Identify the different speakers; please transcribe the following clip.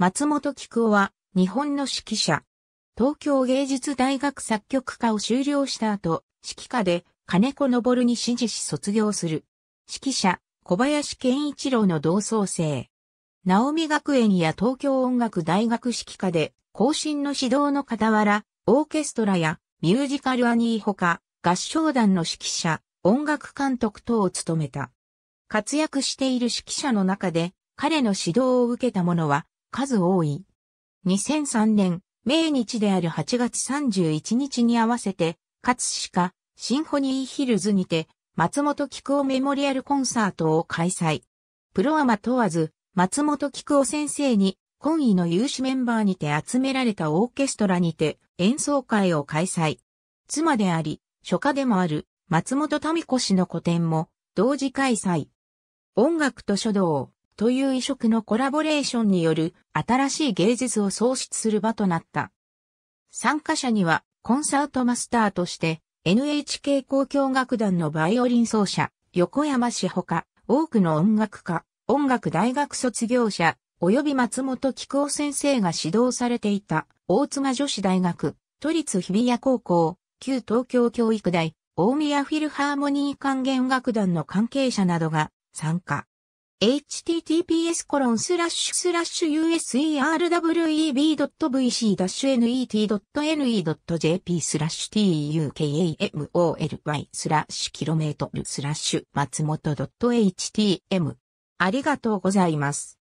Speaker 1: 松本菊夫は、日本の指揮者。東京芸術大学作曲
Speaker 2: 科を修了した後、指揮科で金子昇に指示し卒業する。指揮者、小林健一郎の同窓生。直美学園や東京音楽大学指揮科で、後進の指導の傍ら、オーケストラやミュージカルアニーほか、合唱団の指揮者、音楽監督等を務めた。活躍している指揮者の中で、彼の指導を受けた者は、数多い。2003年、命日である8月31日に合わせて、葛飾シンフォニーヒルズにて、松本菊夫メモリアルコンサートを開催。プロアマ問わず、松本菊夫先生に、今位の有志メンバーにて集められたオーケストラにて演奏会を開催。妻であり、書家でもある松本民子氏の個展も同時開催。音楽と書道。という異色のコラボレーションによる新しい芸術を創出する場となった。参加者にはコンサートマスターとして NHK 交響楽団のバイオリン奏者、横山氏ほか、多くの音楽家、音楽大学卒業者、及び松本紀夫先生が指導されていた、大賀女子大学、都立日比谷高校、旧東京教育大、大宮フィルハーモニー管弦楽団の関係者などが参加。https コロンスラッシュスラッシュ userweb.vc-net.ne.jp スラッシュ tukamol y スラッシュキロメートルスラッシュ松本
Speaker 1: .htm ありがとうございます。